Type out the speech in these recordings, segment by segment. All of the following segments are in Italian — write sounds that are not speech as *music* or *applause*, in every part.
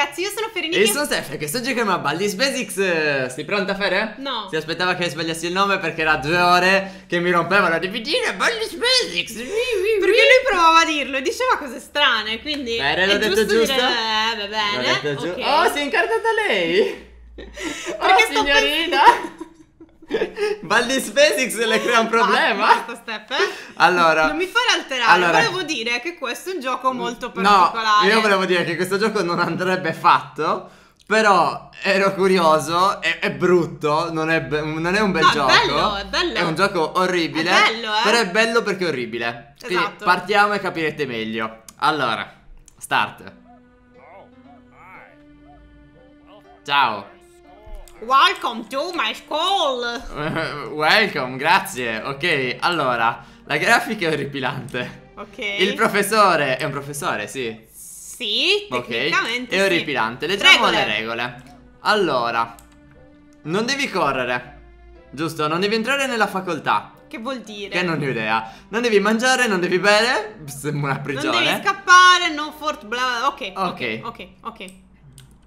ragazzi, io sono Ferenica. E sono Steph, che sto giocando a Ballis Basics. Sei pronta, Fere? No. Si aspettava che sbagliassi il nome perché era due ore che mi rompevano di dire Ballis Basics. Perché lui provava a dirlo e diceva cose strane, quindi... Fere, l'ho detto giusto? giusto? Dire, eh, va bene. Okay. Oh, si è incartata lei! oh, signorina! Baldi SpaceX le crea un *laughs* problema. Basta, Steph. Eh. Allora, non mi fare alterare. Allora, volevo dire che questo è un gioco molto particolare. No, io volevo dire che questo gioco non andrebbe fatto. Però ero curioso, è, è brutto, non è, be- non è, un bel no, gioco. È bello, è bello. È un gioco orribile. È bello, eh. Però è bello perché è orribile. Esatto. Quindi partiamo e capirete meglio. Allora, start. Oh, Ciao. Welcome to my school! *laughs* Welcome, grazie. Ok, allora, la grafica è orripilante. Ok. Il professore è un professore, sì. Sì, tecnicamente Ok, è orripilante. Sì. Leggiamo regole. le regole. Allora, non devi correre. Giusto, non devi entrare nella facoltà. Che vuol dire? Che non ho idea. Non devi mangiare, non devi bere. Sembra una prigione. Non devi scappare, no fort bla. Ok. Ok. Ok. Ok.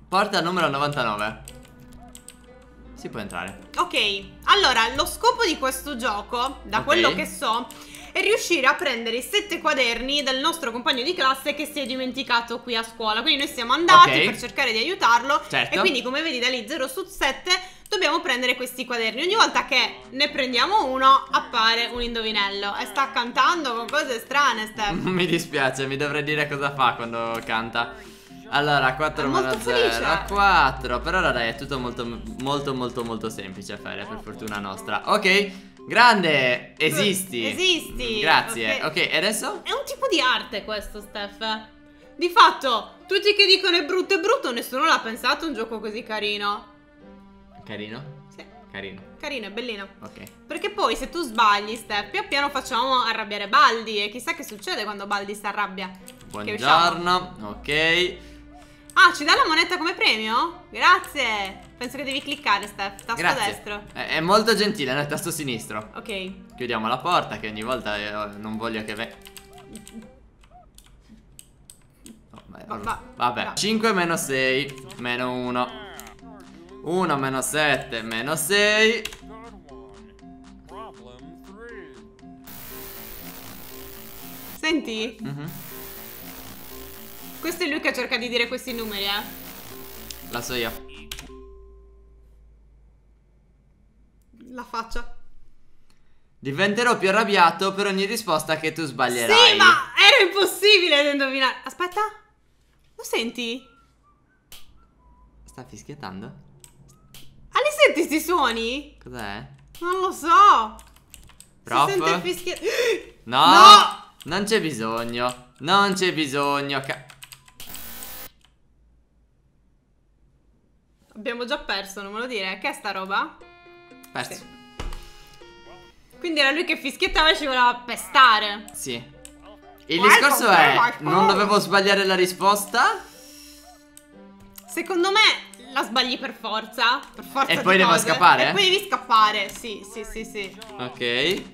Porta numero 99. Si può entrare. Ok, allora lo scopo di questo gioco, da okay. quello che so, è riuscire a prendere i sette quaderni del nostro compagno di classe che si è dimenticato qui a scuola. Quindi noi siamo andati okay. per cercare di aiutarlo certo. e quindi come vedi da lì 0 su 7 dobbiamo prendere questi quaderni. Ogni volta che ne prendiamo uno appare un indovinello e sta cantando con cose strane Steph. *laughs* Mi dispiace, mi dovrei dire cosa fa quando canta. Allora, 4 meno 0 a 4. Per ora dai, è tutto molto, molto, molto, molto semplice a fare, per fortuna nostra. Ok. Grande, esisti. Esisti. Grazie. Okay. ok, e adesso? È un tipo di arte questo, Steph. Di fatto, tutti che dicono è brutto è brutto, nessuno l'ha pensato un gioco così carino. Carino? Sì. Carino. Carino, è bellino. Ok. Perché poi se tu sbagli, Steph, pian piano facciamo arrabbiare Baldi e chissà che succede quando Baldi si arrabbia. Buongiorno, ok. Ah, ci dà la moneta come premio? Grazie! Penso che devi cliccare, Steph. Tasto Grazie. destro. È, molto gentile, nel tasto sinistro. Ok. Chiudiamo la porta che ogni volta eh, non voglio che... Ve... va vabbè. 5 meno 6, meno 1. 1 meno 7, meno 6. Senti? Mm -hmm. Questo è lui che cerca di dire questi numeri, eh. La so io. La faccia. Diventerò più arrabbiato per ogni risposta che tu sbaglierai. Sì, ma era impossibile da indovinare. Aspetta. Lo senti? Sta fischiettando? Ah, li senti sti suoni? Cos'è? Non lo so. Prof? Si sente fischiettare. *gasps* No! No! Non c'è bisogno. Non c'è bisogno. Ca abbiamo già perso, non me lo dire. Che è sta roba? Perso. Sì. Quindi era lui che fischiettava e ci voleva pestare. Sì. Il discorso è, non dovevo sbagliare la risposta? Secondo me la sbagli per forza. Per forza e poi devo scappare? E poi devi scappare, sì, sì, sì, sì. Ok.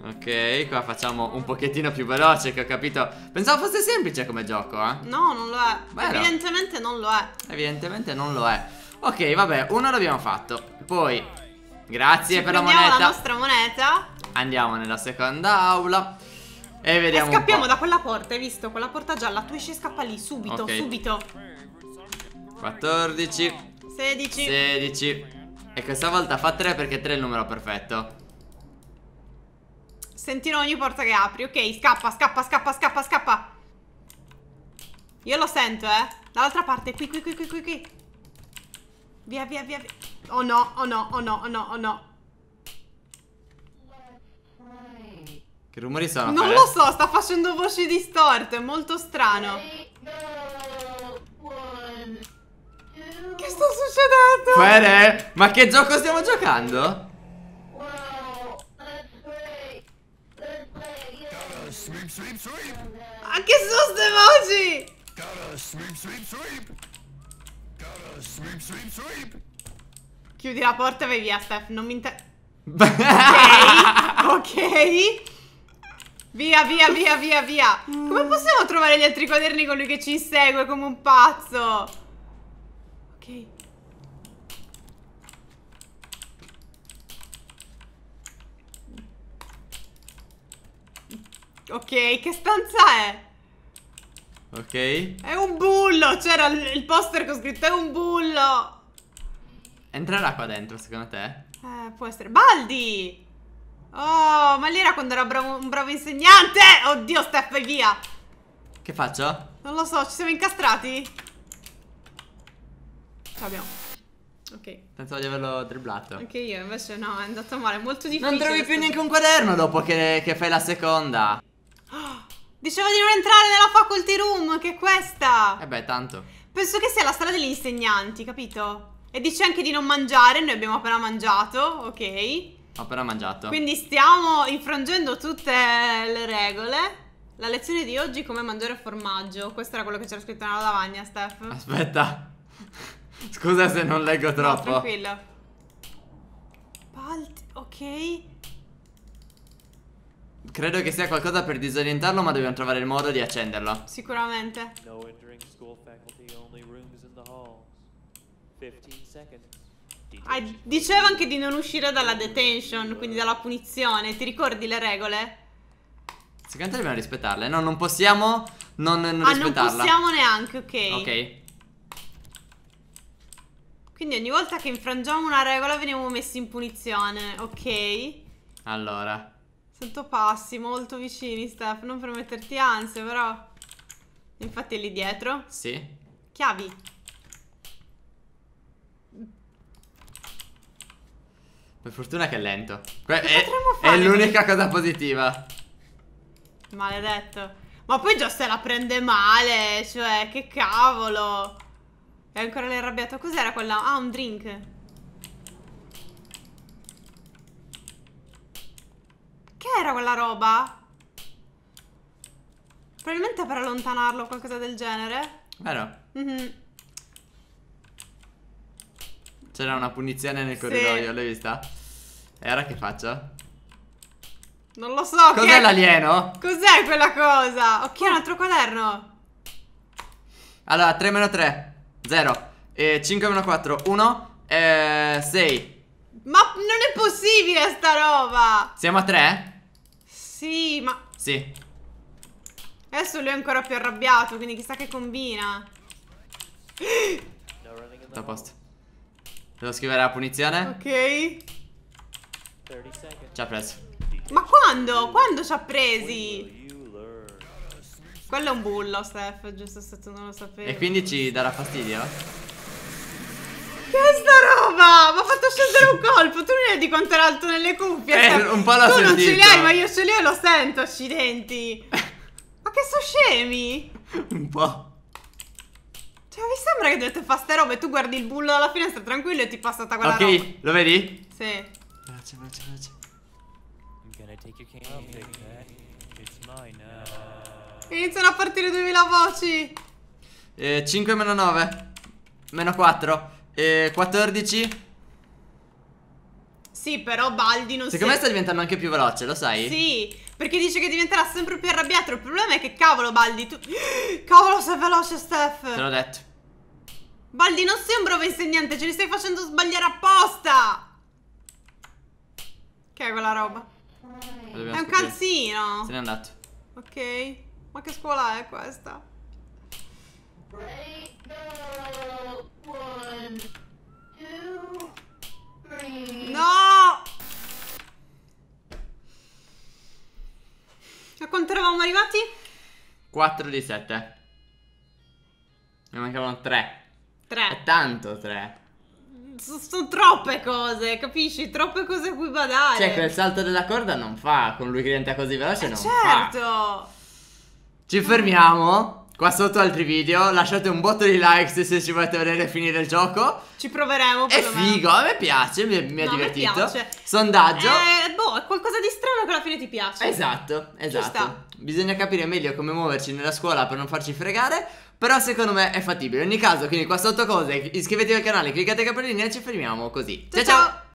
Ok, qua facciamo un pochettino più veloce che ho capito Pensavo fosse semplice come gioco, eh No, non lo è Bello. Evidentemente non lo è Evidentemente non lo è Ok, vabbè, uno l'abbiamo fatto. Poi, grazie Ci per la moneta. la nostra moneta. Andiamo nella seconda aula. E vediamo. E scappiamo da quella porta, hai visto? Quella porta gialla. Tu esci e scappa lì, subito, okay. subito. 14. 16. 16. E questa volta fa 3 perché 3 è il numero perfetto. Sentirò ogni porta che apri. Ok, scappa, scappa, scappa, scappa, scappa. Io lo sento, eh. Dall'altra parte, qui, qui, qui, qui, qui. qui. Via, via, via, via. Oh no, oh no, oh no, oh no, oh no. Che rumori sono? Non lo so, sta facendo voci distorte, è molto strano. Che sta succedendo? Fere, ma che gioco stiamo giocando? Ma ah, che sono ste voci? Sweep, sweep, sweep. Chiudi la porta e vai via, Steph. Non mi interessa. *laughs* ok, ok. Via, via, via, via, via. Come possiamo trovare gli altri quaderni con lui che ci insegue come un pazzo? Ok. Ok, che stanza è? Ok. È bullo! C'era il poster con scritto è un bullo! Entrerà qua dentro, secondo te? Eh, può essere... Baldi! Oh, ma lì era quando era bravo, un bravo insegnante! Oddio, Steph, vai via! Che faccio? Non lo so, ci siamo incastrati? Ce abbiamo Ok. Pensavo di averlo dribblato. Anche io, invece no, è andato male, è molto difficile. Non trovi più neanche un quaderno dopo che, che fai la seconda. Dicevo di non entrare nella faculty room, che è questa! E eh beh, tanto. Penso che sia la strada degli insegnanti, capito? E dice anche di non mangiare, noi abbiamo appena mangiato, ok? Ho appena mangiato. Quindi stiamo infrangendo tutte le regole. La lezione di oggi è come mangiare formaggio. Questo era quello che c'era scritto nella lavagna, Steph. Aspetta. *laughs* Scusa se non leggo troppo. No, tranquillo. Palti, ok. Credo che sia qualcosa per disorientarlo, ma dobbiamo trovare il modo di accenderlo. Sicuramente. No entering school faculty, only rooms in the halls. 15 seconds. Ah, diceva anche di non uscire dalla detention, quindi dalla punizione. Ti ricordi le regole? Secondo te dobbiamo rispettarle? No, non possiamo non, non ah, rispettarla. non possiamo neanche, ok. Ok. Quindi ogni volta che infrangiamo una regola veniamo messi in punizione, ok. Allora. Sento passi molto vicini, Steph. Non per metterti ansia, però. Infatti è lì dietro. Sì. Chiavi. Per fortuna che è lento. Que che è, è l'unica cosa positiva. Maledetto. Ma poi già se la prende male, cioè, che cavolo. È ancora l'arrabbiato. Cos'era quella? Ah, un drink. cos'era quella roba? Probabilmente per allontanarlo o qualcosa del genere. Vero? Mm-hmm. C'era una punizione nel corridoio, sì. l'hai vista? Era che faccia? Non lo so. Cos'è che... l'alieno? Cos'è quella cosa? Ok, un oh. altro quaderno. Allora, 3 meno 3, 0. E 5 meno 4, 1. E 6. Ma non è possibile sta roba! Siamo a 3? Sì, ma... Sì. Adesso lui è ancora più arrabbiato, quindi chissà che combina. Tutto a posto. Devo scrivere la punizione? Ok. Ci ha preso. Ma quando? Quando ci ha presi? Quello è un bullo, Steph, giusto se tu non lo sapevi. E quindi ci darà fastidio? mi ha fatto scendere un colpo. Tu non vedi quanto era alto nelle cuffie. Eh, cioè, un po' la Tu sentito. non ce li hai, ma io ce li ho e lo sento, accidenti. ma che sono scemi? Un po'. Cioè, vi sembra che dovete fare ste robe? Tu guardi il bullo dalla finestra tranquillo e ti passa tutta quella okay, roba. Ok, lo vedi? Sì. Grazie, grazie, grazie. Iniziano a partire 2000 voci. Eh, 5 meno 9. Meno 4. E 14? Sì, però Baldi non Secondo si... me sta diventando anche più veloce, lo sai? Sì, perché dice che diventerà sempre più arrabbiato. Il problema è che cavolo, Baldi, tu... *gasps* Cavolo, sei veloce, Steph. Te l'ho detto. Baldi, non sei un bravo insegnante, ce li stai facendo sbagliare apposta. Che è quella roba? È un scoprire. calzino. Se n'è andato. Ok. Ma che scuola è questa? No! A cioè, quanto eravamo arrivati? 4 di 7. Ne mancavano 3. 3. È tanto 3. Sono, troppe cose, capisci? Troppe cose a cui badare. Cioè, quel salto della corda non fa, con lui che diventa così veloce eh non certo. fa. Certo! Ci fermiamo? qua sotto altri video. Lasciate un botto di like se, ci volete vedere finire il gioco. Ci proveremo. È figo, a me piace, mi, mi no, è divertito. Mi piace. Sondaggio. Eh, boh, è qualcosa di strano che alla fine ti piace. Esatto, esatto. Bisogna capire meglio come muoverci nella scuola per non farci fregare. Però secondo me è fattibile. In ogni caso, quindi qua sotto cose, iscrivetevi al canale, cliccate i cappellini e ci fermiamo così. ciao! ciao. ciao.